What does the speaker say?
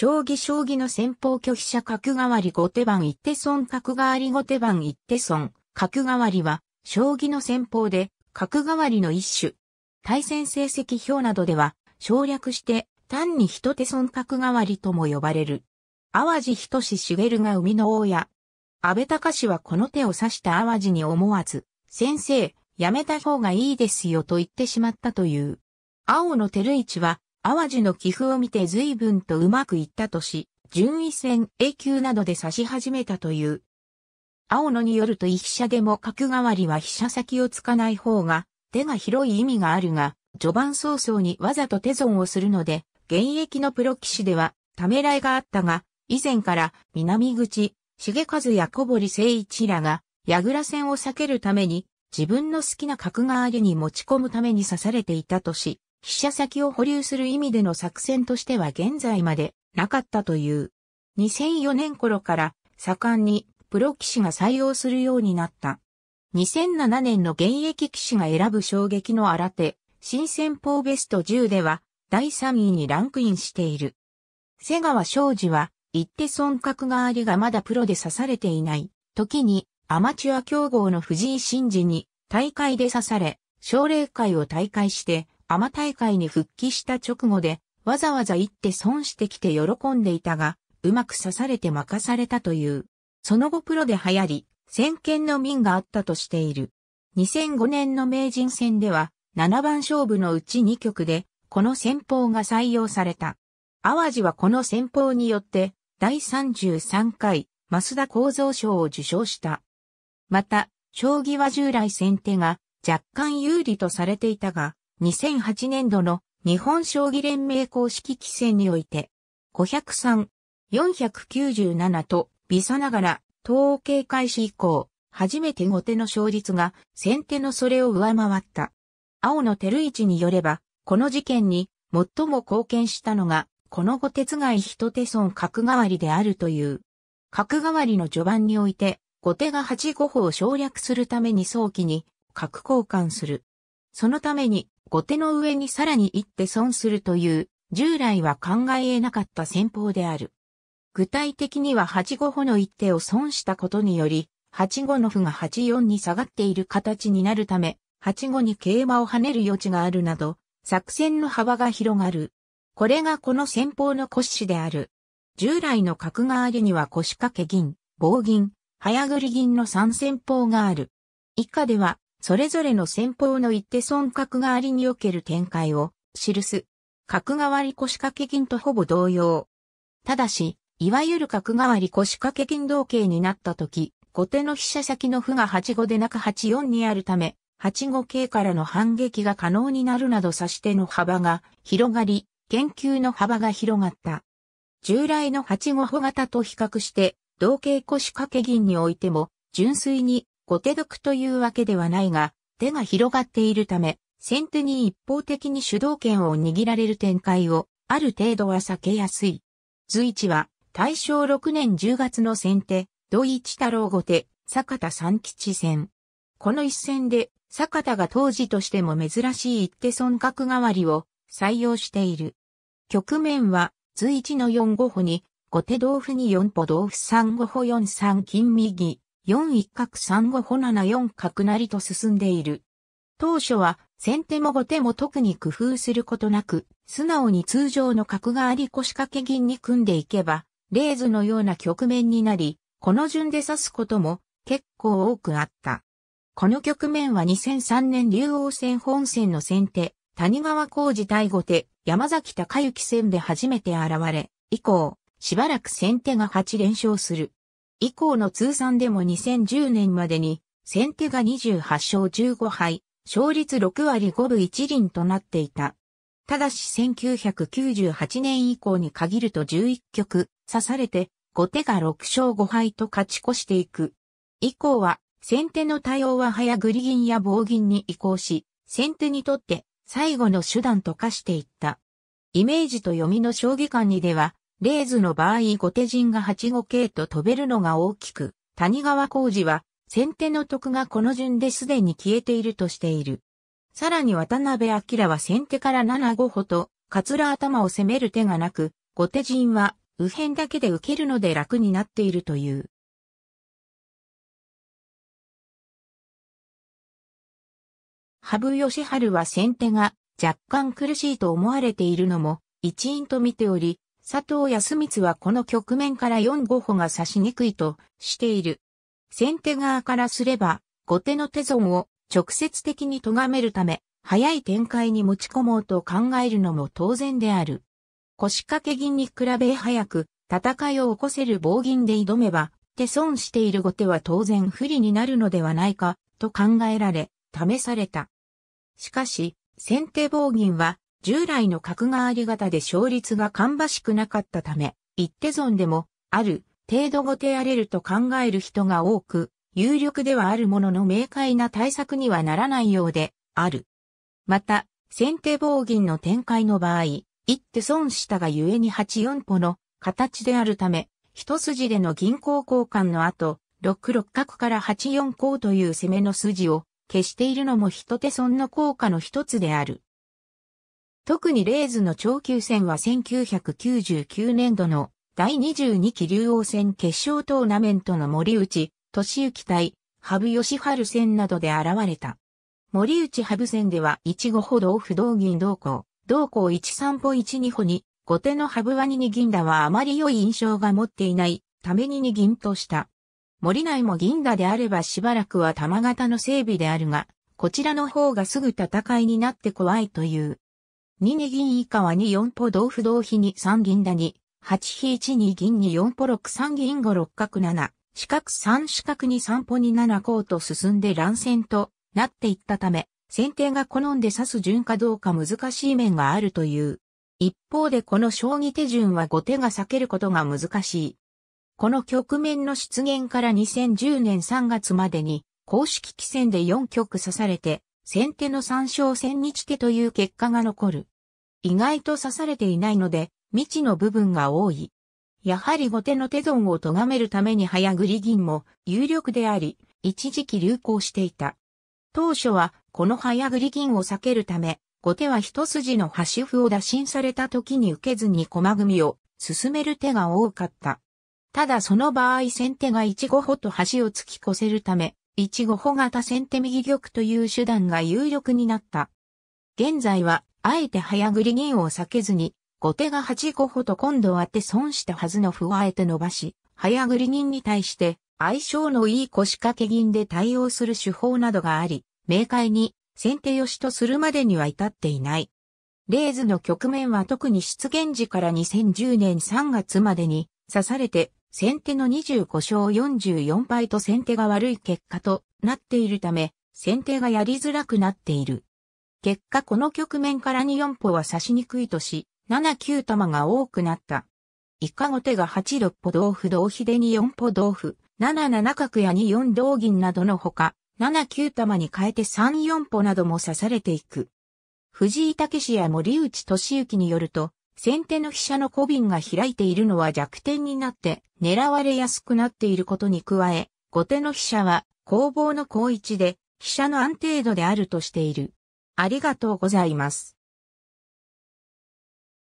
将棋将棋の先方拒否者角換わり後手番一手損角換わり後手番一手損角換わりは将棋の先方で角換わりの一種。対戦成績表などでは省略して単に一手損角換わりとも呼ばれる。淡路仁志茂が生みの親。安倍隆はこの手を指した淡路に思わず、先生、やめた方がいいですよと言ってしまったという。青の照一は淡路の寄付を見て随分とうまくいったとし、順位戦 A 級などで指し始めたという。青野によると一飛車でも角換わりは飛車先をつかない方が手が広い意味があるが、序盤早々にわざと手損をするので、現役のプロ騎士ではためらいがあったが、以前から南口、重和や小堀誠一らが、矢倉戦を避けるために、自分の好きな角換わりに持ち込むために刺されていたとし、飛車先を保留する意味での作戦としては現在までなかったという。2004年頃から盛んにプロ騎士が採用するようになった。2007年の現役騎士が選ぶ衝撃の新手、新戦法ベスト10では第3位にランクインしている。瀬川昌司は一手損角がありがまだプロで刺されていない時にアマチュア競合の藤井真嗣に大会で刺され、奨励会を大会してアマ大会に復帰した直後で、わざわざ行って損してきて喜んでいたが、うまく刺されて任されたという。その後プロで流行り、先見の民があったとしている。2005年の名人戦では、7番勝負のうち2局で、この戦法が採用された。淡路はこの戦法によって、第33回、増田構造賞を受賞した。また、将棋は従来先手が若干有利とされていたが、2008年度の日本将棋連盟公式棋戦において、503、497と微差ながら、統計開始以降、初めて後手の勝率が先手のそれを上回った。青の照市によれば、この事件に最も貢献したのが、この後手使い一手損角換わりであるという。角換わりの序盤において、後手が8五歩を省略するために早期に角交換する。そのために、後手の上にさらに一手損するという、従来は考え得なかった戦法である。具体的には8五歩の一手を損したことにより、8五の歩が8四に下がっている形になるため、8五に桂馬を跳ねる余地があるなど、作戦の幅が広がる。これがこの戦法の骨子である。従来の角換わりには腰掛け銀、棒銀、早繰り銀の3戦法がある。以下では、それぞれの戦法の一手損角がわりにおける展開を記す。角換わり腰掛け金とほぼ同様。ただし、いわゆる角換わり腰掛け金同型になった時、後手の飛車先の歩が8 5で中8 4にあるため、8 5系からの反撃が可能になるなど指し手の幅が広がり、研究の幅が広がった。従来の8 5歩型と比較して、同型腰掛け銀においても、純粋に後手毒というわけではないが、手が広がっているため、先手に一方的に主導権を握られる展開を、ある程度は避けやすい。随一は、大正6年10月の先手、土井一太郎後手、坂田三吉戦。この一戦で、坂田が当時としても珍しい一手損角代わりを採用している。局面は、随一の4五歩に、後手同歩に4歩同歩3五歩4三金右、4一角3五歩7四角成と進んでいる。当初は先手も後手も特に工夫することなく、素直に通常の角があり腰掛け銀に組んでいけば、レーズのような局面になり、この順で指すことも結構多くあった。この局面は2003年竜王戦本戦の先手、谷川浩二対後手、山崎隆之戦で初めて現れ、以降、しばらく先手が8連勝する。以降の通算でも2010年までに、先手が28勝15敗、勝率6割5分1厘となっていた。ただし1998年以降に限ると11局、刺されて、後手が6勝5敗と勝ち越していく。以降は、先手の対応は早繰り銀や棒銀に移行し、先手にとって最後の手段と化していった。イメージと読みの将棋観にでは、レーズの場合後手陣が8五桂と飛べるのが大きく、谷川浩二は、先手の得がこの順ですでに消えているとしている。さらに渡辺明は先手から7五歩と、カツラ頭を攻める手がなく、後手陣は、右辺だけで受けるので楽になっているという。羽生善治は先手が若干苦しいと思われているのも一因と見ており、佐藤康光はこの局面から4五歩が指しにくいとしている。先手側からすれば、後手の手損を直接的に咎めるため、早い展開に持ち込もうと考えるのも当然である。腰掛け銀に比べ早く、戦いを起こせる棒銀で挑めば、手損している後手は当然不利になるのではないか、と考えられ、試された。しかし、先手棒銀は、従来の角換わり型で勝率が芳しくなかったため、一手損でも、ある程度後手荒れると考える人が多く、有力ではあるものの明快な対策にはならないようで、ある。また、先手棒銀の展開の場合、一手損したがゆえに8四歩の形であるため、一筋での銀行交換の後、6六角から8四項という攻めの筋を消しているのも一手損の効果の一つである。特にレーズの長級戦は1999年度の第22期竜王戦決勝トーナメントの森内、俊之対、羽生義治戦などで現れた。森内羽生戦では1五歩同歩同銀同行、同行13歩12歩に、後手の羽生は2二銀打はあまり良い印象が持っていないためにに銀とした。森内も銀打であればしばらくは玉型の整備であるが、こちらの方がすぐ戦いになって怖いという。二二銀以下は二四歩同歩同飛に三銀だに、八飛一二銀に四歩六三銀五六角七、四角三四角に三歩に七こうと進んで乱戦となっていったため、先手が好んで指す順かどうか難しい面があるという。一方でこの将棋手順は後手が避けることが難しい。この局面の出現から2010年3月までに公式棋戦で4局指されて先手の三勝千日手という結果が残る。意外と刺されていないので、未知の部分が多い。やはり後手の手損を咎めるために早繰り銀も有力であり、一時期流行していた。当初は、この早繰り銀を避けるため、後手は一筋の端歩を打診された時に受けずに駒組みを進める手が多かった。ただその場合先手が一五歩と端を突き越せるため、一五歩型先手右玉という手段が有力になった。現在は、あえて早繰り銀を避けずに、後手が八五歩と今度って損したはずの歩をあえて伸ばし、早繰り銀に対して、相性のいい腰掛け銀で対応する手法などがあり、明快に先手良しとするまでには至っていない。レーズの局面は特に出現時から2010年3月までに刺されて先手の25勝44敗と先手が悪い結果となっているため、先手がやりづらくなっている。結果この局面から2、4歩は差しにくいとし、7、9玉が多くなった。以下後手が8、6歩同歩同飛で2、4歩同歩、7、7角や2、4同銀などのほか、7、9玉に変えて3、4歩なども刺されていく。藤井武氏や森内俊之によると、先手の飛車の小瓶が開いているのは弱点になって狙われやすくなっていることに加え、後手の飛車は攻防の高位置で飛車の安定度であるとしている。ありがとうございます。